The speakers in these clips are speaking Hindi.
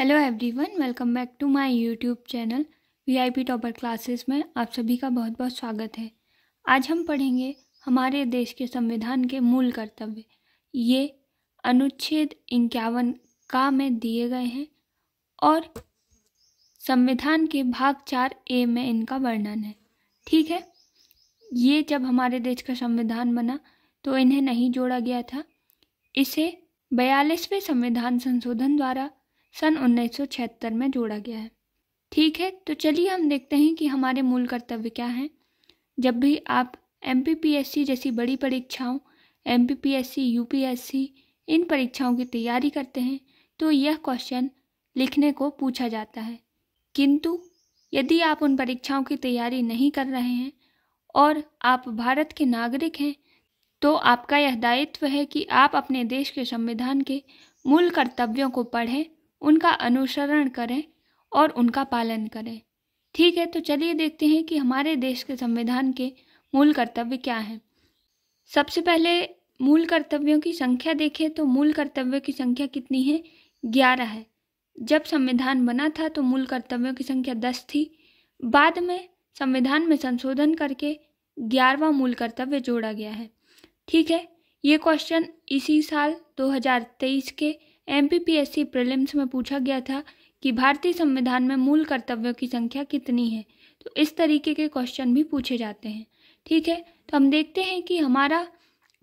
hello everyone welcome back to my YouTube channel VIP topper classes में आप सभी का बहुत बहुत स्वागत है आज हम पढ़ेंगे हमारे देश के संविधान के मूल कर्तव्य ये अनुच्छेद इक्यावन का में दिए गए हैं और संविधान के भाग चार ए में इनका वर्णन है ठीक है ये जब हमारे देश का संविधान बना तो इन्हें नहीं जोड़ा गया था इसे बयालीसवें संविधान संशोधन द्वारा सन उन्नीस में जोड़ा गया है ठीक है तो चलिए हम देखते हैं कि हमारे मूल कर्तव्य क्या हैं जब भी आप एम जैसी बड़ी परीक्षाओं एम यूपीएससी इन परीक्षाओं की तैयारी करते हैं तो यह क्वेश्चन लिखने को पूछा जाता है किंतु यदि आप उन परीक्षाओं की तैयारी नहीं कर रहे हैं और आप भारत के नागरिक हैं तो आपका यह दायित्व है कि आप अपने देश के संविधान के मूल कर्तव्यों को पढ़ें उनका अनुसरण करें और उनका पालन करें ठीक है तो चलिए देखते हैं कि हमारे देश के संविधान के मूल कर्तव्य क्या हैं सबसे पहले मूल कर्तव्यों की संख्या देखें तो मूल कर्तव्यों की संख्या कितनी है ग्यारह है जब संविधान बना था तो मूल कर्तव्यों की संख्या दस थी बाद में संविधान में संशोधन करके ग्यारहवा मूल कर्तव्य जोड़ा गया है ठीक है ये क्वेश्चन इसी साल 2023 के एम पी प्रीलिम्स में पूछा गया था कि भारतीय संविधान में मूल कर्तव्यों की संख्या कितनी है तो इस तरीके के क्वेश्चन भी पूछे जाते हैं ठीक है तो हम देखते हैं कि हमारा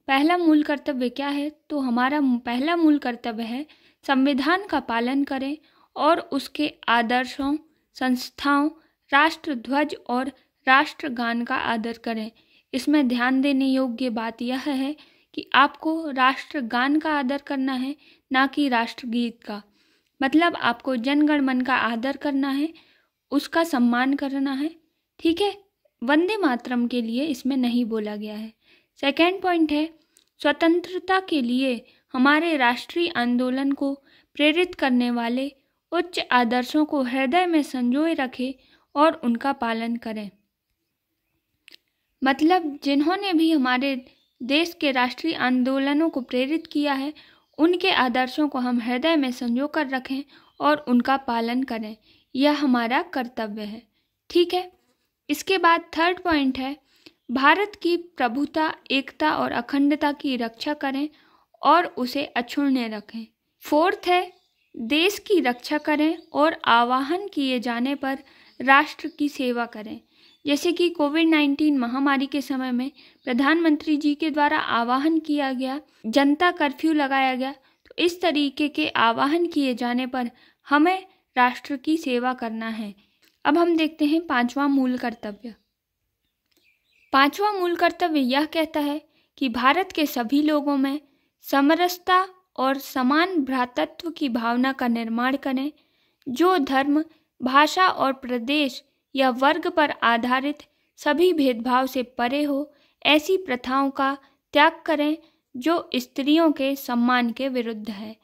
पहला मूल कर्तव्य क्या है तो हमारा पहला मूल कर्तव्य है संविधान का पालन करें और उसके आदर्शों संस्थाओं राष्ट्र ध्वज और राष्ट्रगान का आदर करें इसमें ध्यान देने योग्य बात यह है कि आपको राष्ट्रगान का आदर करना है ना कि राष्ट्रगीत का मतलब आपको जनगण मन का आदर करना है उसका सम्मान करना है ठीक है वंदे मातरम के लिए इसमें नहीं बोला गया है सेकेंड पॉइंट है स्वतंत्रता के लिए हमारे राष्ट्रीय आंदोलन को प्रेरित करने वाले उच्च आदर्शों को हृदय में संजोए रखें और उनका पालन करें मतलब जिन्होंने भी हमारे देश के राष्ट्रीय आंदोलनों को प्रेरित किया है उनके आदर्शों को हम हृदय में संजो कर रखें और उनका पालन करें यह हमारा कर्तव्य है ठीक है इसके बाद थर्ड पॉइंट है भारत की प्रभुता एकता और अखंडता की रक्षा करें और उसे अक्षुण्य रखें फोर्थ है देश की रक्षा करें और आवाहन किए जाने पर राष्ट्र की सेवा करें जैसे कि कोविड 19 महामारी के समय में प्रधानमंत्री जी के द्वारा आवाहन किया गया जनता कर्फ्यू लगाया गया तो इस तरीके के आवाहन किए जाने पर हमें राष्ट्र की सेवा करना है अब हम देखते हैं पांचवा मूल कर्तव्य पांचवा मूल कर्तव्य यह कहता है कि भारत के सभी लोगों में समरसता और समान भ्रातत्व की भावना का निर्माण करें जो धर्म भाषा और प्रदेश या वर्ग पर आधारित सभी भेदभाव से परे हो ऐसी प्रथाओं का त्याग करें जो स्त्रियों के सम्मान के विरुद्ध है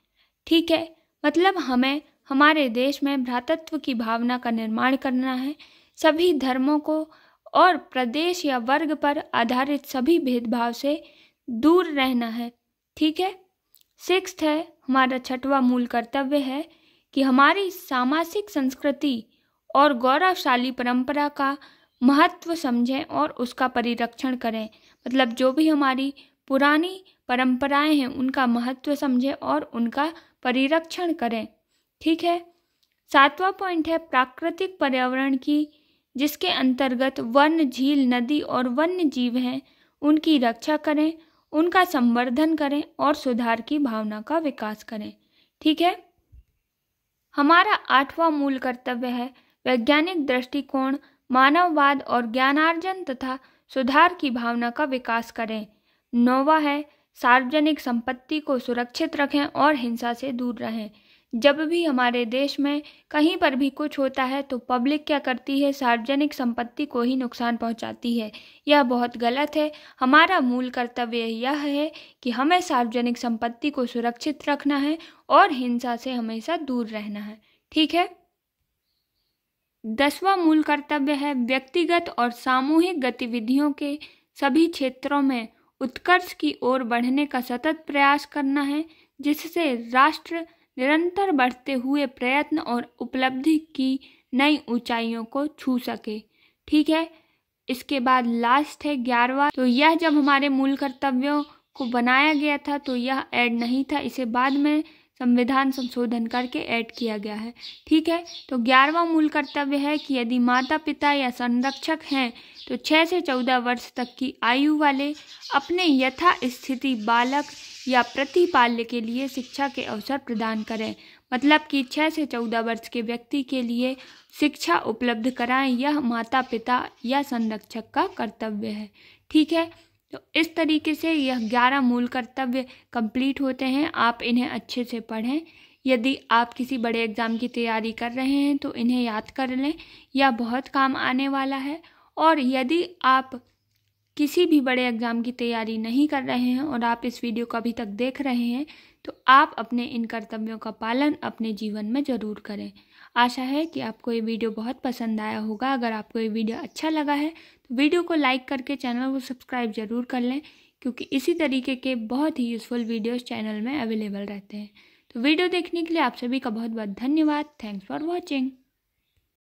ठीक है मतलब हमें हमारे देश में भ्रातत्व की भावना का निर्माण करना है सभी धर्मों को और प्रदेश या वर्ग पर आधारित सभी भेदभाव से दूर रहना है ठीक है सिक्स्थ है हमारा छठवां मूल कर्तव्य है कि हमारी सामाजिक संस्कृति और गौरवशाली परंपरा का महत्व समझें और उसका परिरक्षण करें मतलब जो भी हमारी पुरानी परंपराएं हैं उनका महत्व समझें और उनका परिरक्षण करें ठीक है सातवां पॉइंट है प्राकृतिक पर्यावरण की जिसके अंतर्गत वन्य झील नदी और वन्य जीव हैं उनकी रक्षा करें उनका संवर्धन करें और सुधार की भावना का विकास करें ठीक है हमारा आठवां मूल कर्तव्य है वैज्ञानिक दृष्टिकोण मानववाद और ज्ञानार्जन तथा सुधार की भावना का विकास करें नौवा है सार्वजनिक संपत्ति को सुरक्षित रखें और हिंसा से दूर रहें जब भी हमारे देश में कहीं पर भी कुछ होता है तो पब्लिक क्या करती है सार्वजनिक संपत्ति को ही नुकसान पहुंचाती है यह बहुत गलत है हमारा मूल कर्तव्य यह है कि हमें सार्वजनिक संपत्ति को सुरक्षित रखना है और हिंसा से हमेशा दूर रहना है ठीक है दसवां मूल कर्तव्य है व्यक्तिगत और सामूहिक गतिविधियों के सभी क्षेत्रों में उत्कर्ष की ओर बढ़ने का सतत प्रयास करना है जिससे राष्ट्र निरंतर बढ़ते हुए प्रयत्न और उपलब्धि की नई ऊंचाइयों को छू सके ठीक है इसके बाद लास्ट है ग्यारहवा तो यह जब हमारे मूल कर्तव्यों को बनाया गया था तो यह ऐड नहीं था इसे बाद में संविधान संशोधन करके ऐड किया गया है ठीक है तो ग्यारहवा मूल कर्तव्य है कि यदि माता पिता या संरक्षक हैं तो छः से चौदह वर्ष तक की आयु वाले अपने यथा स्थिति बालक या प्रतिपाल्य के लिए शिक्षा के अवसर प्रदान करें मतलब कि छः से चौदह वर्ष के व्यक्ति के लिए शिक्षा उपलब्ध कराएं यह माता पिता या संरक्षक का कर्तव्य है ठीक है तो इस तरीके से यह ग्यारह मूल कर्तव्य कंप्लीट होते हैं आप इन्हें अच्छे से पढ़ें यदि आप किसी बड़े एग्ज़ाम की तैयारी कर रहे हैं तो इन्हें याद कर लें यह बहुत काम आने वाला है और यदि आप किसी भी बड़े एग्ज़ाम की तैयारी नहीं कर रहे हैं और आप इस वीडियो को अभी तक देख रहे हैं तो आप अपने इन कर्तव्यों का पालन अपने जीवन में ज़रूर करें आशा है कि आपको ये वीडियो बहुत पसंद आया होगा अगर आपको ये वीडियो अच्छा लगा है वीडियो को लाइक करके चैनल को सब्सक्राइब ज़रूर कर लें क्योंकि इसी तरीके के बहुत ही यूज़फुल वीडियोस चैनल में अवेलेबल रहते हैं तो वीडियो देखने के लिए आप सभी का बहुत बहुत धन्यवाद थैंक्स फॉर वॉचिंग